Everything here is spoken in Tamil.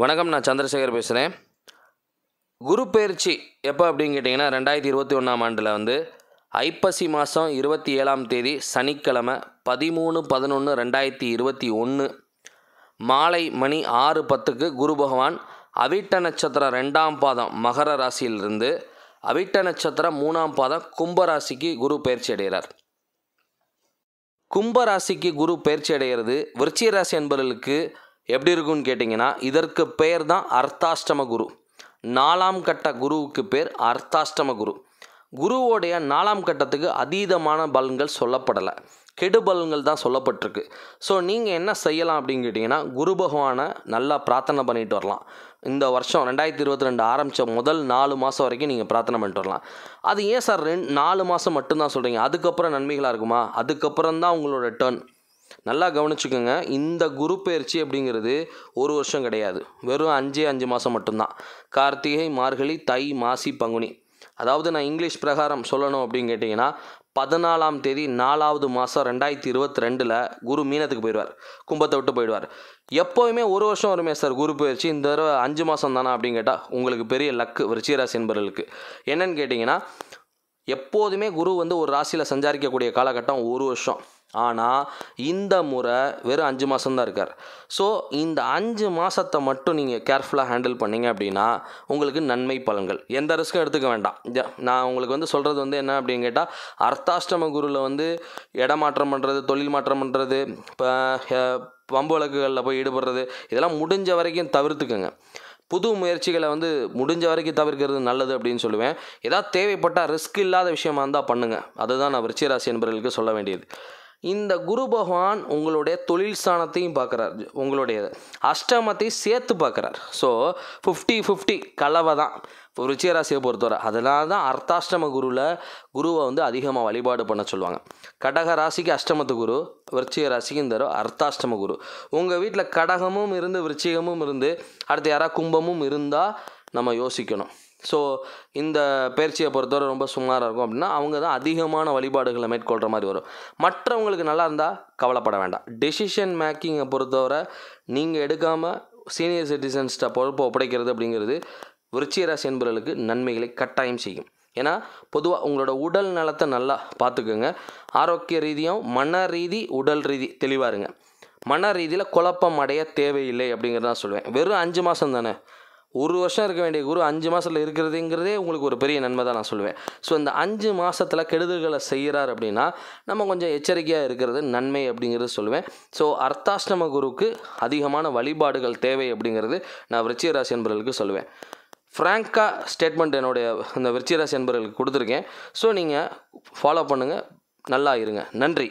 வணக்கம் நான் சந்திரசேகர் பேசுகிறேன் குரு பயிற்சி எப்போ அப்படின்னு கேட்டிங்கன்னா ரெண்டாயிரத்தி இருபத்தி ஒன்றாம் ஆண்டில் வந்து ஐப்பசி மாதம் இருபத்தி ஏழாம் தேதி சனிக்கிழமை பதிமூணு பதினொன்று ரெண்டாயிரத்தி இருபத்தி ஒன்று மாலை மணி ஆறு பத்துக்கு குரு பகவான் அவிட்ட நட்சத்திரம் ரெண்டாம் பாதம் மகர ராசியிலிருந்து அவிட்ட நட்சத்திரம் மூணாம் பாதம் கும்பராசிக்கு குரு பயிற்சி அடைகிறார் கும்பராசிக்கு குரு பயிற்சி அடைகிறது விருச்சிக ராசி என்பவர்களுக்கு எப்படி இருக்கும்னு கேட்டிங்கன்னா இதற்கு பெயர் தான் அர்த்தாஷ்டம குரு நாலாம் கட்ட குருவுக்கு பேர் அர்த்தாஷ்டம குரு குருவோடைய நாலாம் கட்டத்துக்கு அதீதமான பலன்கள் சொல்லப்படலை கெடுபலன்கள் தான் சொல்லப்பட்டிருக்கு ஸோ நீங்கள் என்ன செய்யலாம் அப்படின்னு கேட்டிங்கன்னா குரு பகவானை நல்லா பிரார்த்தனை பண்ணிட்டு வரலாம் இந்த வருஷம் ரெண்டாயிரத்தி இருபத்தி ரெண்டு ஆரம்பித்த முதல் நாலு மாதம் வரைக்கும் நீங்கள் பிரார்த்தனை பண்ணிட்டு வரலாம் அது ஏன் சார் ரெண்டு நாலு மாதம் மட்டும்தான் சொல்கிறீங்க அதுக்கப்புறம் நன்மைகளாக இருக்குமா அதுக்கப்புறம் தான் உங்களோட டேர்ன் நல்லா கவனிச்சுக்கோங்க இந்த குரு பயிற்சி அப்படிங்கிறது ஒரு வருஷம் கிடையாது வெறும் அஞ்சே அஞ்சு மாதம் மட்டும்தான் கார்த்திகை மார்கழி தை மாசி பங்குனி அதாவது நான் இங்கிலீஷ் பிரகாரம் சொல்லணும் அப்படின்னு கேட்டிங்கன்னா பதினாலாம் தேதி நாலாவது மாதம் ரெண்டாயிரத்தி இருபத்தி ரெண்டில் குரு மீனத்துக்கு போயிடுவார் கும்பத்தை விட்டு போயிடுவார் எப்போவுமே ஒரு வருஷம் வருமே சார் குரு பயிற்சி இந்த தடவை அஞ்சு மாதம் தானே அப்படின்னு கேட்டால் உங்களுக்கு பெரிய லக்கு விருச்சிகராசி என்பர்களுக்கு என்னன்னு கேட்டிங்கன்னா எப்போதுமே குரு வந்து ஒரு ராசியில் சஞ்சாரிக்கக்கூடிய காலகட்டம் ஒரு வருஷம் ஆனால் இந்த முறை வெறும் அஞ்சு மாதம்தான் இருக்கார் ஸோ இந்த அஞ்சு மாதத்தை மட்டும் நீங்கள் கேர்ஃபுல்லாக ஹேண்டில் பண்ணிங்க அப்படின்னா உங்களுக்கு நன்மை பலன்கள் எந்த ரிஸ்க்கும் எடுத்துக்க வேண்டாம் நான் உங்களுக்கு வந்து சொல்கிறது வந்து என்ன அப்படின்னு கேட்டால் அர்த்தாஷ்டம குருவில் வந்து இடமாற்றம் பண்ணுறது தொழில் மாற்றம் பண்ணுறது இப்போ பம்பு வழக்குகளில் போய் ஈடுபடுறது இதெல்லாம் முடிஞ்ச வரைக்கும் தவிர்த்துக்குங்க புது முயற்சிகளை வந்து முடிஞ்ச வரைக்கும் தவிர்க்கிறது நல்லது அப்படின்னு சொல்லுவேன் ஏதாவது தேவைப்பட்டால் ரிஸ்க் இல்லாத விஷயமா இருந்தால் பண்ணுங்கள் அதுதான் நான் விருச்சிகராசி என்பவர்களுக்கு சொல்ல வேண்டியது இந்த குரு பகவான் உங்களுடைய தொழில் ஸ்தானத்தையும் பார்க்குறார் உங்களுடைய அஷ்டமத்தையும் சேர்த்து பார்க்குறார் ஸோ ஃபிஃப்டி ஃபிஃப்டி கலவை தான் இப்போ ருச்சிகராசியை பொறுத்தவரை அதனால தான் அர்த்தாஷ்டம குருவில் குருவை வந்து அதிகமாக வழிபாடு பண்ண சொல்லுவாங்க கடக ராசிக்கு அஷ்டமத்து குரு விருச்சிக ராசிக்கும் இந்த அர்த்தாஷ்டம குரு உங்கள் வீட்டில் கடகமும் இருந்து விருச்சிகமும் இருந்து அடுத்து யாராவது கும்பமும் இருந்தால் நம்ம யோசிக்கணும் ஸோ இந்த பயிற்சியை பொறுத்தவரை ரொம்ப சுமாராக இருக்கும் அப்படின்னா அவங்க தான் அதிகமான வழிபாடுகளை மேற்கொள்கிற மாதிரி வரும் மற்றவங்களுக்கு நல்லா இருந்தால் கவலைப்பட வேண்டாம் டெசிஷன் மேக்கிங்கை பொறுத்தவரை நீங்கள் எடுக்காமல் சீனியர் சிட்டிசன்ஸ்கிட்ட பொறுப்பை ஒப்படைக்கிறது அப்படிங்கிறது விருச்சியராசி என்பவர்களுக்கு நன்மைகளை கட்டாயம் செய்யும் ஏன்னா பொதுவாக உங்களோட உடல் நலத்தை நல்லா பார்த்துக்கோங்க ஆரோக்கிய ரீதியாகவும் மன ரீதி உடல் ரீதி தெளிவாருங்க மன ரீதியில் குழப்பம் அடைய தேவையில்லை அப்படிங்கிறதான் சொல்லுவேன் வெறும் அஞ்சு மாதம் தானே ஒரு வருஷம் இருக்க வேண்டிய குரு அஞ்சு மாதத்தில் இருக்கிறதுங்கிறதே உங்களுக்கு ஒரு பெரிய நன்மை தான் நான் சொல்லுவேன் ஸோ இந்த அஞ்சு மாதத்தில் கெடுதல்களை செய்கிறார் அப்படின்னா நம்ம கொஞ்சம் எச்சரிக்கையாக இருக்கிறது நன்மை அப்படிங்கிறது சொல்லுவேன் ஸோ அர்த்தாஷ்டம குருவுக்கு அதிகமான வழிபாடுகள் தேவை அப்படிங்கிறது நான் விருச்சிகராசி என்பவர்களுக்கு சொல்லுவேன் ஃப்ராங்காக ஸ்டேட்மெண்ட் என்னுடைய இந்த விருச்சிகராசி என்பவர்களுக்கு கொடுத்துருக்கேன் ஸோ நீங்கள் ஃபாலோ பண்ணுங்கள் நல்லா இருங்க நன்றி